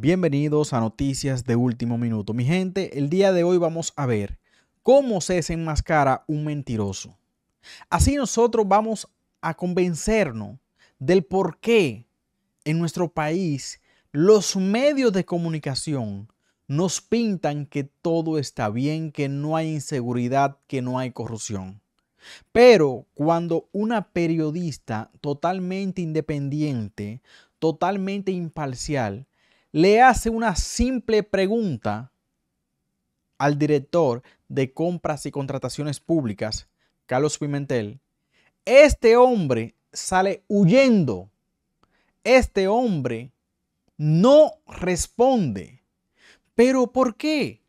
Bienvenidos a Noticias de Último Minuto. Mi gente, el día de hoy vamos a ver cómo se desenmascara un mentiroso. Así nosotros vamos a convencernos del por qué en nuestro país los medios de comunicación nos pintan que todo está bien, que no hay inseguridad, que no hay corrupción. Pero cuando una periodista totalmente independiente, totalmente imparcial, le hace una simple pregunta al director de compras y contrataciones públicas, Carlos Pimentel. Este hombre sale huyendo. Este hombre no responde. ¿Pero por qué?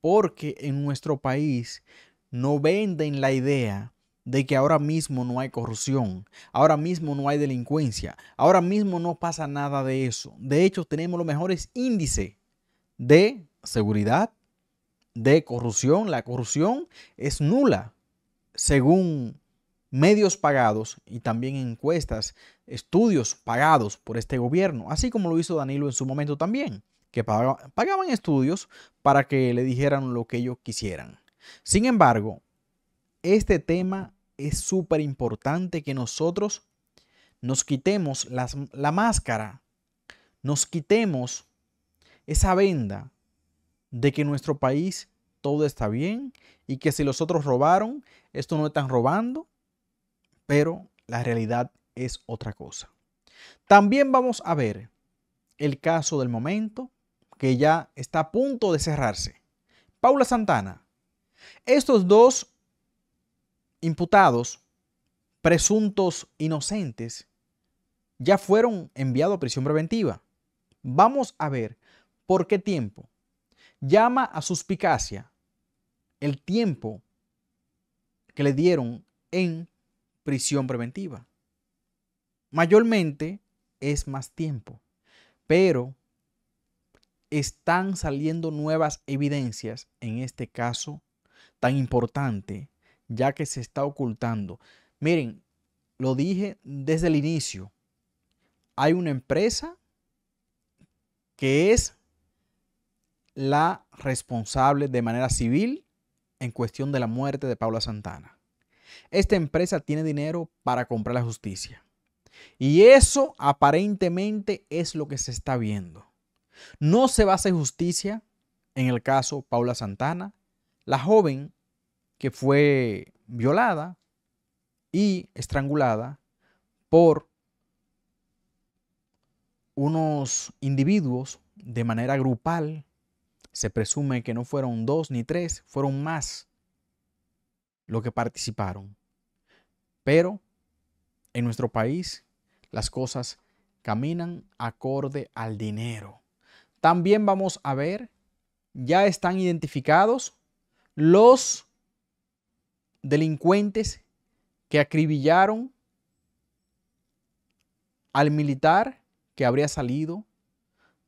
Porque en nuestro país no venden la idea de que ahora mismo no hay corrupción, ahora mismo no hay delincuencia, ahora mismo no pasa nada de eso. De hecho, tenemos los mejores índices de seguridad, de corrupción. La corrupción es nula, según medios pagados y también encuestas, estudios pagados por este gobierno, así como lo hizo Danilo en su momento también, que pagaban estudios para que le dijeran lo que ellos quisieran. Sin embargo, este tema es súper importante que nosotros nos quitemos la máscara, nos quitemos esa venda de que en nuestro país todo está bien y que si los otros robaron, esto no están robando, pero la realidad es otra cosa. También vamos a ver el caso del momento que ya está a punto de cerrarse. Paula Santana. Estos dos imputados, presuntos inocentes, ya fueron enviados a prisión preventiva. Vamos a ver por qué tiempo. Llama a suspicacia el tiempo que le dieron en prisión preventiva. Mayormente es más tiempo, pero están saliendo nuevas evidencias en este caso tan importante ya que se está ocultando. Miren, lo dije desde el inicio. Hay una empresa que es la responsable de manera civil en cuestión de la muerte de Paula Santana. Esta empresa tiene dinero para comprar la justicia. Y eso aparentemente es lo que se está viendo. No se va a hacer justicia en el caso Paula Santana. La joven que fue violada y estrangulada por unos individuos de manera grupal. Se presume que no fueron dos ni tres, fueron más los que participaron. Pero en nuestro país las cosas caminan acorde al dinero. También vamos a ver, ya están identificados los delincuentes que acribillaron al militar que habría salido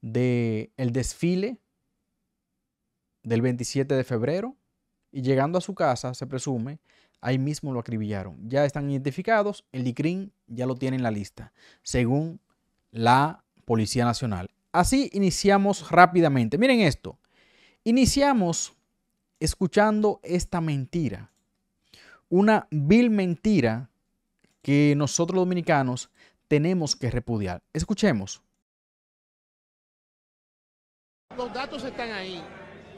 del el desfile del 27 de febrero y llegando a su casa, se presume, ahí mismo lo acribillaron. Ya están identificados, el ICRIN ya lo tiene en la lista, según la Policía Nacional. Así iniciamos rápidamente. Miren esto. Iniciamos escuchando esta mentira una vil mentira que nosotros los dominicanos tenemos que repudiar. Escuchemos. Los datos están ahí.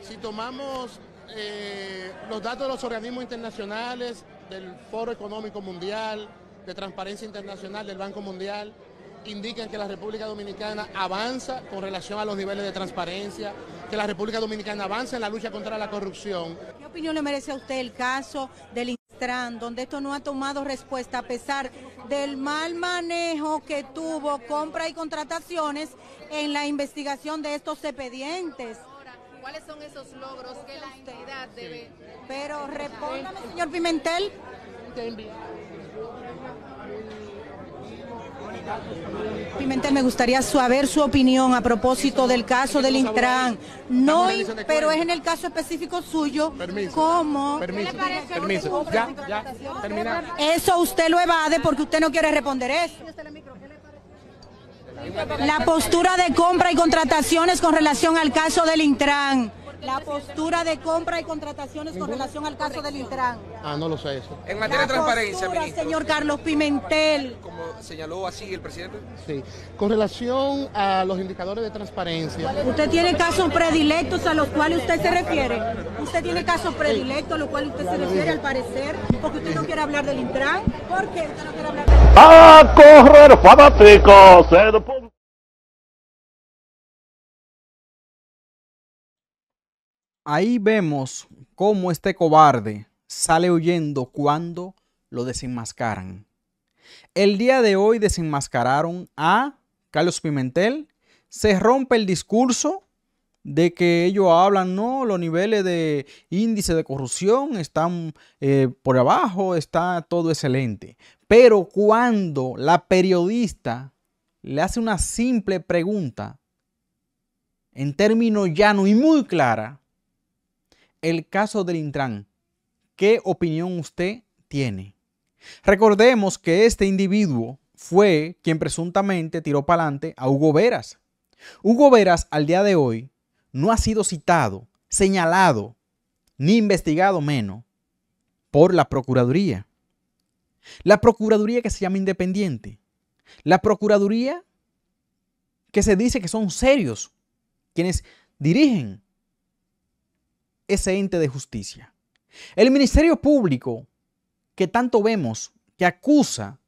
Si tomamos eh, los datos de los organismos internacionales, del Foro Económico Mundial, de Transparencia Internacional, del Banco Mundial, indican que la República Dominicana avanza con relación a los niveles de transparencia, que la República Dominicana avanza en la lucha contra la corrupción. ¿Qué opinión le merece a usted el caso del donde esto no ha tomado respuesta a pesar del mal manejo que tuvo compra y contrataciones en la investigación de estos expedientes. Pero respóndame, señor Pimentel. Pimentel, me gustaría saber su opinión a propósito del caso del Intran. No, pero es en el caso específico suyo. Permiso. ¿Cómo? Permiso. Permiso. Ya, ya. Termina. Eso usted lo evade porque usted no quiere responder eso. La postura de compra y contrataciones con relación al caso del Intran la postura de compra y contrataciones con relación al caso del Intran. Ah, no lo sé eso. En materia de transparencia, señor Carlos Pimentel. Como señaló así el presidente. Sí. Con relación a los indicadores de transparencia. Usted tiene casos predilectos a los cuales usted se refiere. Usted tiene casos predilectos a los cuales usted se refiere, al parecer, porque usted no quiere hablar del Intran. ¿Por qué usted no quiere hablar del Intran? A correr, Ahí vemos cómo este cobarde sale huyendo cuando lo desenmascaran. El día de hoy desenmascararon a Carlos Pimentel. Se rompe el discurso de que ellos hablan, no, los niveles de índice de corrupción están eh, por abajo, está todo excelente. Pero cuando la periodista le hace una simple pregunta, en términos llano y muy clara, el caso del Intran. ¿Qué opinión usted tiene? Recordemos que este individuo fue quien presuntamente tiró para adelante a Hugo Veras. Hugo Veras al día de hoy no ha sido citado, señalado, ni investigado menos por la Procuraduría. La Procuraduría que se llama independiente. La Procuraduría que se dice que son serios quienes dirigen ese ente de justicia. El Ministerio Público, que tanto vemos, que acusa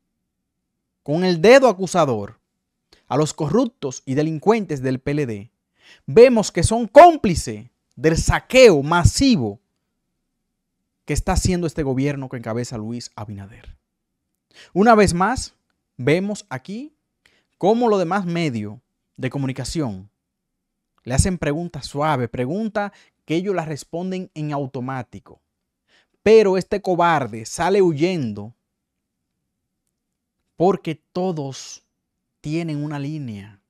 con el dedo acusador a los corruptos y delincuentes del PLD, vemos que son cómplices del saqueo masivo que está haciendo este gobierno que encabeza Luis Abinader. Una vez más, vemos aquí cómo los demás medios de comunicación le hacen preguntas suaves, preguntas que ellos la responden en automático. Pero este cobarde sale huyendo porque todos tienen una línea.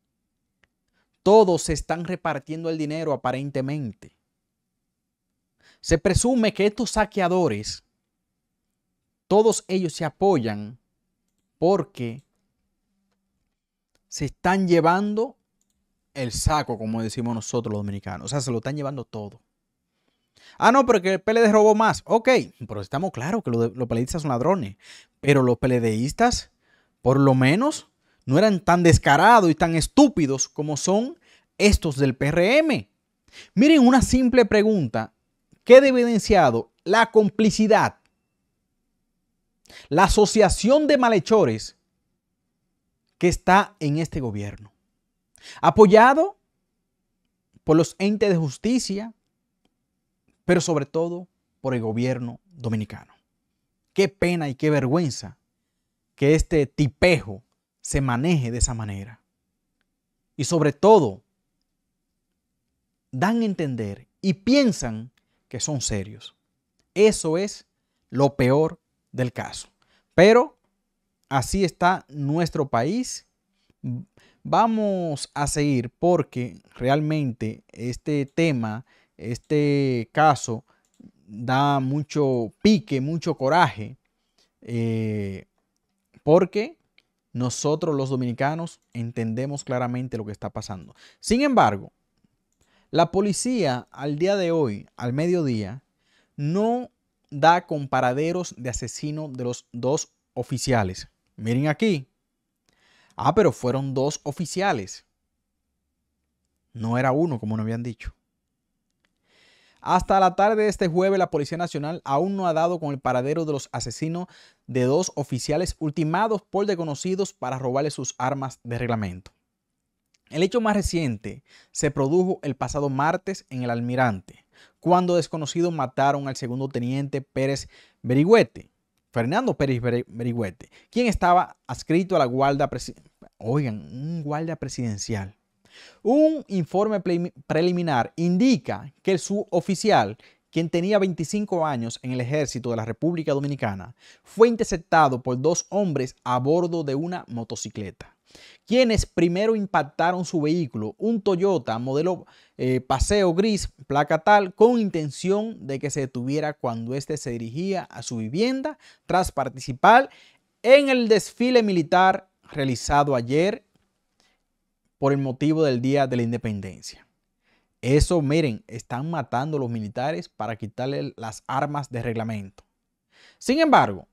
Todos se están repartiendo el dinero aparentemente. Se presume que estos saqueadores, todos ellos se apoyan porque se están llevando el saco, como decimos nosotros los dominicanos. O sea, se lo están llevando todo. Ah, no, pero que el PLD robó más. Ok, pero estamos claros que los, los PLDistas son ladrones. Pero los PLDistas, por lo menos, no eran tan descarados y tan estúpidos como son estos del PRM. Miren una simple pregunta. ¿Qué evidenciado la complicidad, la asociación de malhechores que está en este gobierno apoyado por los entes de justicia, pero sobre todo por el gobierno dominicano. Qué pena y qué vergüenza que este tipejo se maneje de esa manera. Y sobre todo, dan a entender y piensan que son serios. Eso es lo peor del caso. Pero así está nuestro país Vamos a seguir porque realmente este tema, este caso, da mucho pique, mucho coraje, eh, porque nosotros los dominicanos entendemos claramente lo que está pasando. Sin embargo, la policía al día de hoy, al mediodía, no da comparaderos de asesino de los dos oficiales. Miren aquí, Ah, pero fueron dos oficiales. No era uno, como nos habían dicho. Hasta la tarde de este jueves, la Policía Nacional aún no ha dado con el paradero de los asesinos de dos oficiales ultimados por desconocidos para robarle sus armas de reglamento. El hecho más reciente se produjo el pasado martes en el Almirante, cuando desconocidos mataron al segundo teniente Pérez Berigüete, Fernando Pérez Berigüete, quien estaba adscrito a la guarda presidencial. Oigan, un guardia presidencial. Un informe preliminar indica que su oficial, quien tenía 25 años en el ejército de la República Dominicana, fue interceptado por dos hombres a bordo de una motocicleta quienes primero impactaron su vehículo, un Toyota modelo eh, paseo gris, placa tal, con intención de que se detuviera cuando éste se dirigía a su vivienda tras participar en el desfile militar realizado ayer por el motivo del Día de la Independencia. Eso, miren, están matando a los militares para quitarle las armas de reglamento. Sin embargo,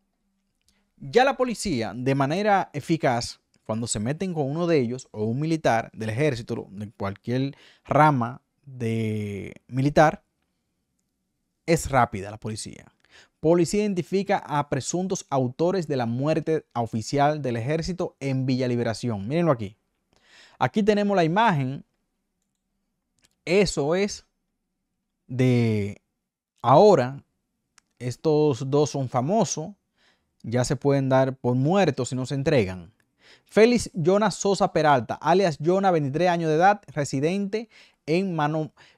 ya la policía, de manera eficaz, cuando se meten con uno de ellos o un militar del ejército, de cualquier rama de militar, es rápida la policía. Policía identifica a presuntos autores de la muerte oficial del ejército en Villa Liberación. Mírenlo aquí. Aquí tenemos la imagen. Eso es de ahora. Estos dos son famosos. Ya se pueden dar por muertos si no se entregan. Félix Jonas Sosa Peralta, alias Jonas, 23 años de edad, residente en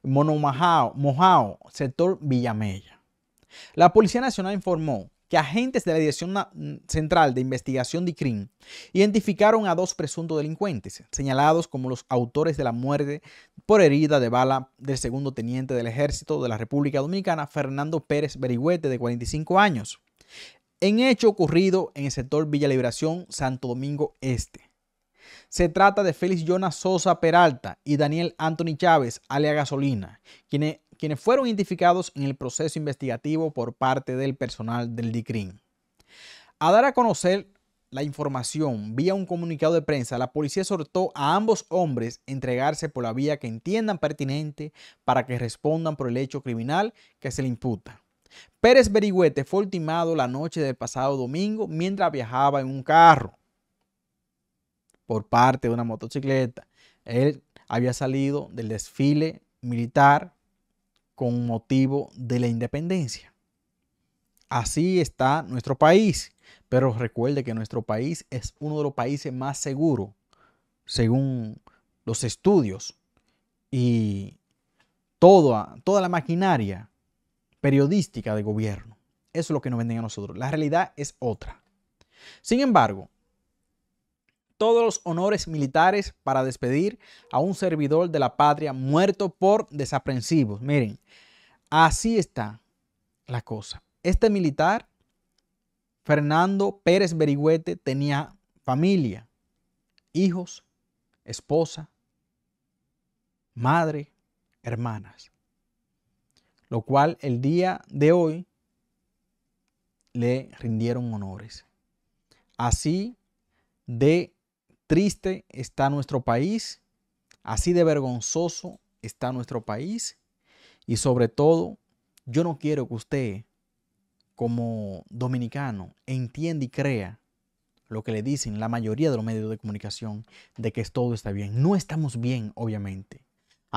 Monomahao, Mojao, sector Villamella. La Policía Nacional informó que agentes de la Dirección Central de Investigación de Crimen identificaron a dos presuntos delincuentes, señalados como los autores de la muerte por herida de bala del segundo teniente del Ejército de la República Dominicana, Fernando Pérez Berigüete, de 45 años, en hecho ocurrido en el sector Villa Liberación, Santo Domingo Este. Se trata de Félix Jonas Sosa Peralta y Daniel Anthony Chávez, Alea Gasolina, quienes, fueron identificados en el proceso investigativo por parte del personal del Dicrim. A dar a conocer la información vía un comunicado de prensa, la policía exhortó a ambos hombres entregarse por la vía que entiendan pertinente para que respondan por el hecho criminal que se le imputa. Pérez Berigüete fue ultimado la noche del pasado domingo mientras viajaba en un carro por parte de una motocicleta. Él había salido del desfile militar con motivo de la independencia. Así está nuestro país. Pero recuerde que nuestro país es uno de los países más seguros, según los estudios. Y toda, toda la maquinaria periodística de gobierno. Eso es lo que nos venden a nosotros. La realidad es otra. Sin embargo, todos los honores militares para despedir a un servidor de la patria muerto por desaprensivos. Miren, así está la cosa. Este militar, Fernando Pérez Berigüete, tenía familia, hijos, esposa, madre, hermanas lo cual el día de hoy le rindieron honores. Así de triste está nuestro país, así de vergonzoso está nuestro país y sobre todo yo no quiero que usted como dominicano entienda y crea lo que le dicen la mayoría de los medios de comunicación de que todo está bien. No estamos bien, obviamente.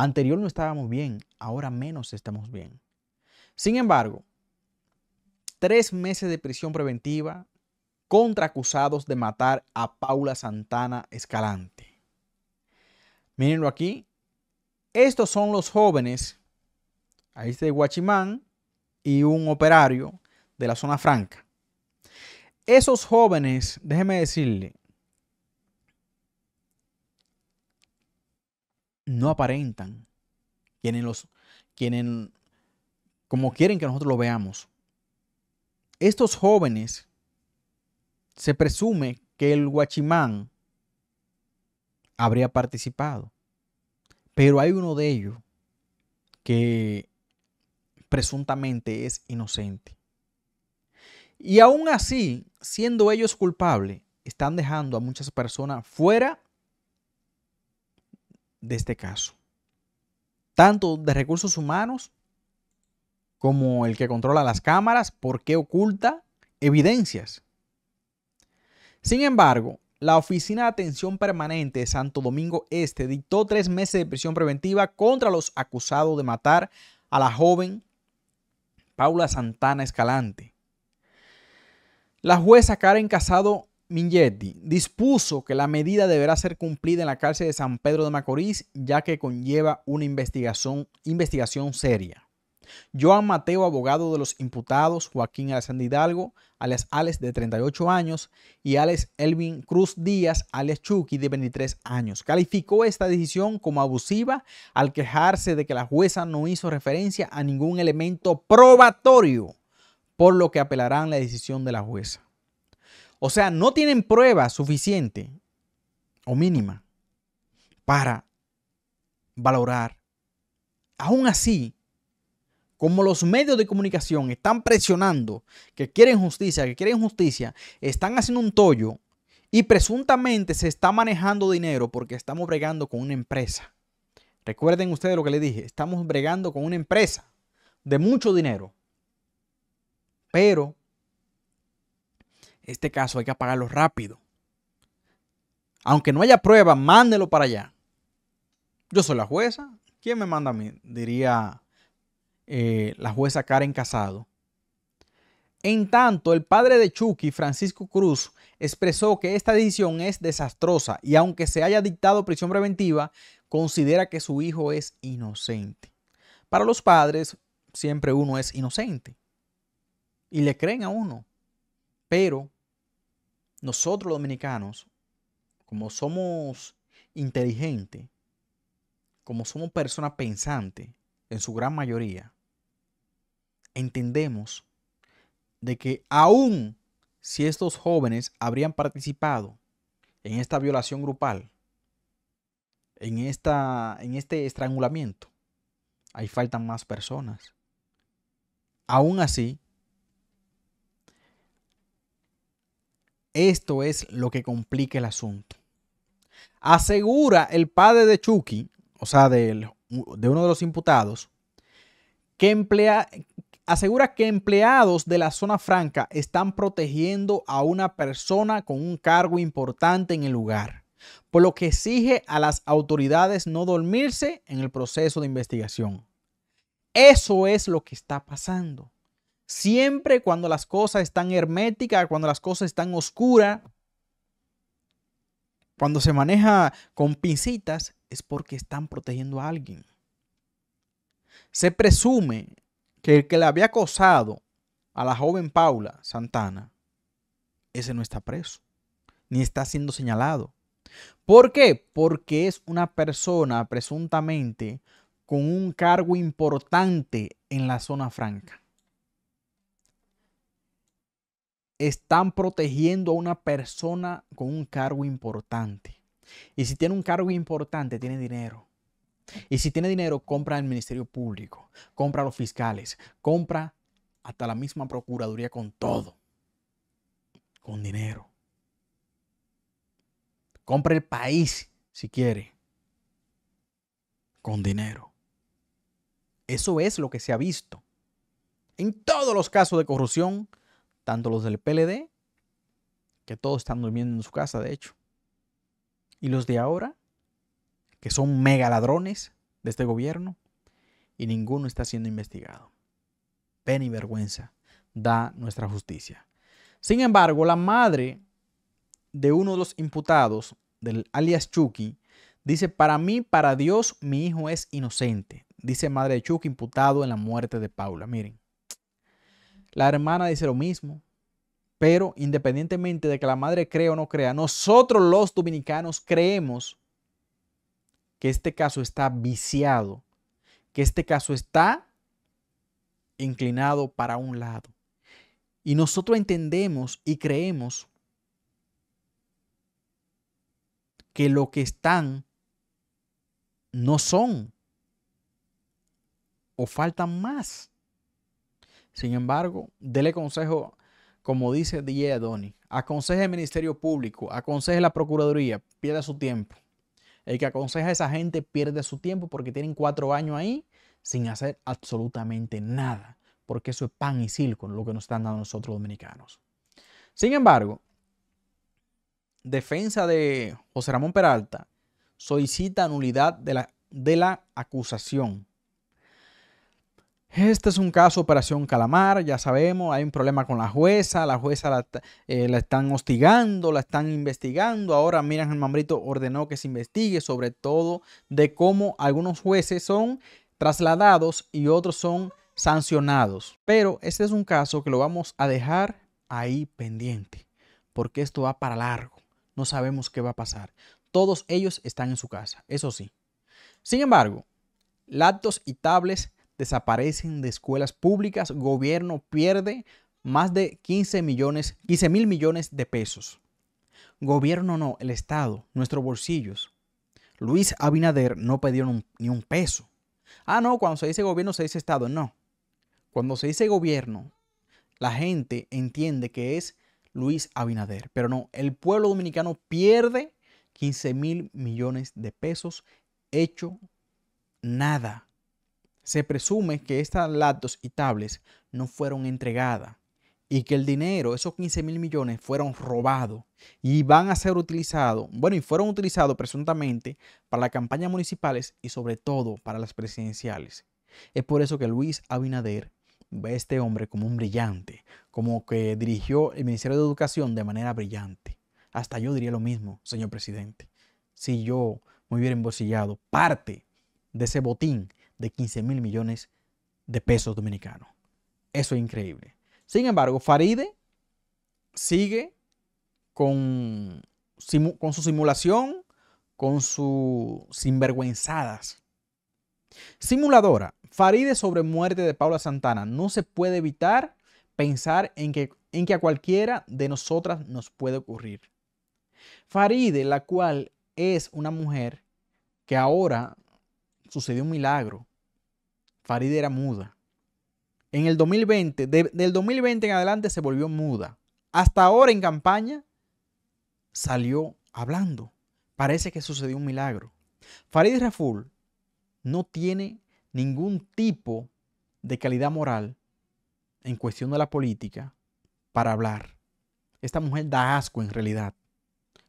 Anterior no estábamos bien, ahora menos estamos bien. Sin embargo, tres meses de prisión preventiva contra acusados de matar a Paula Santana Escalante. Mírenlo aquí. Estos son los jóvenes, ahí está Guachimán y un operario de la zona franca. Esos jóvenes, déjeme decirle, no aparentan, quienes los, tienen como quieren que nosotros lo veamos. Estos jóvenes, se presume que el guachimán habría participado, pero hay uno de ellos que presuntamente es inocente. Y aún así, siendo ellos culpables, están dejando a muchas personas fuera de este caso, tanto de recursos humanos como el que controla las cámaras, porque oculta evidencias. Sin embargo, la Oficina de Atención Permanente de Santo Domingo Este dictó tres meses de prisión preventiva contra los acusados de matar a la joven Paula Santana Escalante. La jueza Karen Casado Mingetti dispuso que la medida deberá ser cumplida en la cárcel de San Pedro de Macorís, ya que conlleva una investigación, investigación seria. Joan Mateo, abogado de los imputados Joaquín Alessandro Hidalgo, alias Alex, de 38 años, y Alex Elvin Cruz Díaz, alias Chucky, de 23 años, calificó esta decisión como abusiva al quejarse de que la jueza no hizo referencia a ningún elemento probatorio, por lo que apelarán la decisión de la jueza. O sea, no tienen prueba suficiente o mínima para valorar. Aún así, como los medios de comunicación están presionando, que quieren justicia, que quieren justicia, están haciendo un tollo y presuntamente se está manejando dinero porque estamos bregando con una empresa. Recuerden ustedes lo que les dije, estamos bregando con una empresa de mucho dinero. Pero este caso hay que apagarlo rápido. Aunque no haya prueba, mándelo para allá. Yo soy la jueza. ¿Quién me manda a mí? Diría eh, la jueza Karen Casado. En tanto, el padre de Chucky, Francisco Cruz, expresó que esta decisión es desastrosa y aunque se haya dictado prisión preventiva, considera que su hijo es inocente. Para los padres, siempre uno es inocente y le creen a uno, pero nosotros los dominicanos, como somos inteligentes, como somos personas pensantes, en su gran mayoría, entendemos de que aún si estos jóvenes habrían participado en esta violación grupal, en, esta, en este estrangulamiento, ahí faltan más personas. Aún así, Esto es lo que complica el asunto. Asegura el padre de Chucky, o sea, de, uno de los imputados, que emplea, asegura que empleados de la zona franca están protegiendo a una persona con un cargo importante en el lugar, por lo que exige a las autoridades no dormirse en el proceso de investigación. Eso es lo que está pasando. Siempre cuando las cosas están herméticas, cuando las cosas están oscuras, cuando se maneja con pincitas, es porque están protegiendo a alguien. Se presume que el que le había acosado a la joven Paula Santana, ese no está preso, ni está siendo señalado. ¿Por qué? Porque es una persona presuntamente con un cargo importante en la zona franca. están protegiendo a una persona con un cargo importante. Y si tiene un cargo importante, tiene dinero. Y si tiene dinero, compra el Ministerio Público, compra a los fiscales, compra hasta la misma Procuraduría con todo. Con dinero. Compra el país si quiere. Con dinero. Eso es lo que se ha visto. En todos los casos de corrupción tanto los del PLD, que todos están durmiendo en su casa, de hecho, y los de ahora, que son mega ladrones de este gobierno, y ninguno está siendo investigado. Pena y vergüenza da nuestra justicia. Sin embargo, la madre de uno de los imputados, del alias Chucky, dice, para mí, para Dios, mi hijo es inocente, dice madre de Chucky, imputado en la muerte de Paula. Miren, la hermana dice lo mismo. Pero independientemente de que la madre crea o no crea, nosotros los dominicanos creemos que este caso está viciado, que este caso está inclinado para un lado. Y nosotros entendemos y creemos que lo que están no son o faltan más. Sin embargo, dele consejo, como dice DJ Adoni, aconseje al Ministerio Público, aconseje la Procuraduría, pierda su tiempo. El que aconseja a esa gente pierde su tiempo porque tienen cuatro años ahí sin hacer absolutamente nada, porque eso es pan y circo lo que nos están dando nosotros dominicanos. Sin embargo, defensa de José Ramón Peralta solicita nulidad de la, de la acusación este es un caso Operación Calamar, ya sabemos, hay un problema con la jueza, la jueza la, eh, están hostigando, la están investigando. Ahora el Mambrito ordenó que se investigue sobre todo de cómo algunos jueces son trasladados y otros son sancionados. Pero este es un caso que lo vamos a dejar ahí pendiente, porque esto va para largo, no sabemos qué va a pasar. Todos ellos están en su casa, eso sí. Sin embargo, laptops y Tables desaparecen de escuelas públicas, gobierno pierde más de 15 millones, 15 mil millones de pesos. Gobierno no, el Estado, nuestros bolsillos. Luis Abinader no pidió ni un peso. Ah, no, cuando se dice gobierno se dice Estado, no. Cuando se dice gobierno, la gente entiende que es Luis Abinader. Pero no, el pueblo dominicano pierde 15 mil millones de pesos hecho nada. Se presume que estas laptops y tablets no fueron entregadas y que el dinero, esos 15 mil millones, fueron robados y van a ser utilizados, bueno, y fueron utilizados presuntamente para las campañas municipales y sobre todo para las presidenciales. Es por eso que Luis Abinader ve a este hombre como un brillante, como que dirigió el Ministerio de Educación de manera brillante. Hasta yo diría lo mismo, señor presidente, si yo me hubiera embolsillado parte de ese botín de 15 mil millones de pesos dominicanos. Eso es increíble. Sin embargo, Faride sigue con, su simulación, con sus sinvergüenzadas. Simuladora. Faride sobre muerte de Paula Santana. No se puede evitar pensar en que, en que a cualquiera de nosotras nos puede ocurrir. Faride, la cual es una mujer que ahora sucedió un milagro, Farid era muda. En el 2020, del 2020 en adelante se volvió muda. Hasta ahora en campaña salió hablando. Parece que sucedió un milagro. Farid Raful no tiene ningún tipo de calidad moral en cuestión de la política para hablar. Esta mujer da asco en realidad.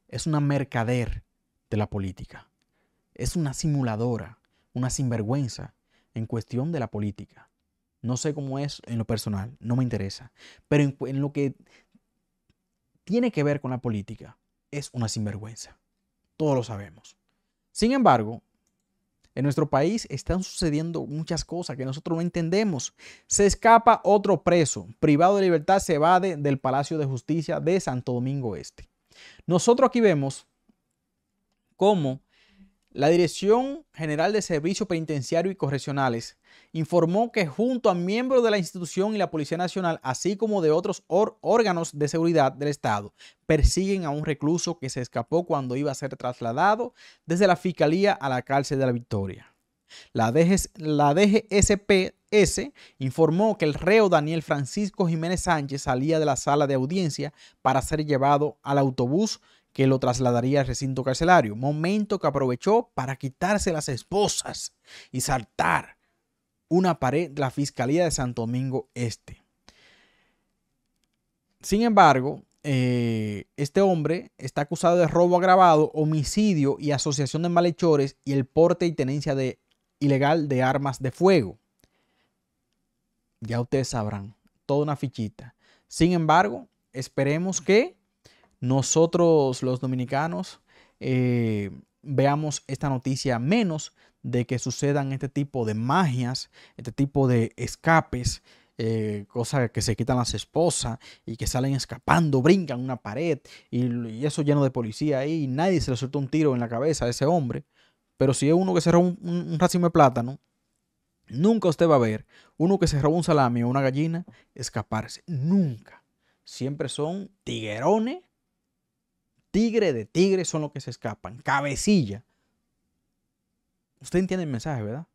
Es una mercader de la política. Es una simuladora, una sinvergüenza, en cuestión de la política. No sé cómo es en lo personal, no me interesa. Pero en, lo que tiene que ver con la política, es una sinvergüenza. Todos lo sabemos. Sin embargo, en nuestro país están sucediendo muchas cosas que nosotros no entendemos. Se escapa otro preso, privado de libertad, se evade del Palacio de Justicia de Santo Domingo Este. Nosotros aquí vemos cómo la Dirección General de Servicios Penitenciario y Correccionales informó que junto a miembros de la institución y la Policía Nacional, así como de otros órganos de seguridad del Estado, persiguen a un recluso que se escapó cuando iba a ser trasladado desde la Fiscalía a la cárcel de la Victoria. La, DGS, la DGSPS informó que el reo Daniel Francisco Jiménez Sánchez salía de la sala de audiencia para ser llevado al autobús que lo trasladaría al recinto carcelario, momento que aprovechó para quitarse las esposas y saltar una pared de la Fiscalía de Santo Domingo Este. Sin embargo, eh, este hombre está acusado de robo agravado, homicidio y asociación de malhechores y el porte y tenencia de, ilegal de armas de fuego. Ya ustedes sabrán, toda una fichita. Sin embargo, esperemos que nosotros los dominicanos eh, veamos esta noticia menos de que sucedan este tipo de magias, este tipo de escapes, eh, cosas que se quitan las esposas y que salen escapando, brincan una pared y, eso lleno de policía ahí y nadie se le suelta un tiro en la cabeza a ese hombre. Pero si es uno que se roba un, un racimo de plátano, Nunca usted va a ver uno que se roba un salami o una gallina escaparse. Nunca. Siempre son tiguerones Tigre de Tigre son los que se escapan. Cabecilla. Usted entiende el mensaje, ¿verdad?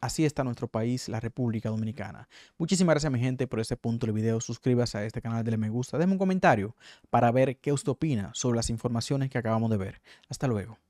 Así está nuestro país, la República Dominicana. Muchísimas gracias, mi gente, por este punto del video. Suscríbase a este canal, dele me gusta, déme un comentario para ver qué usted opina sobre las informaciones que acabamos de ver. Hasta luego.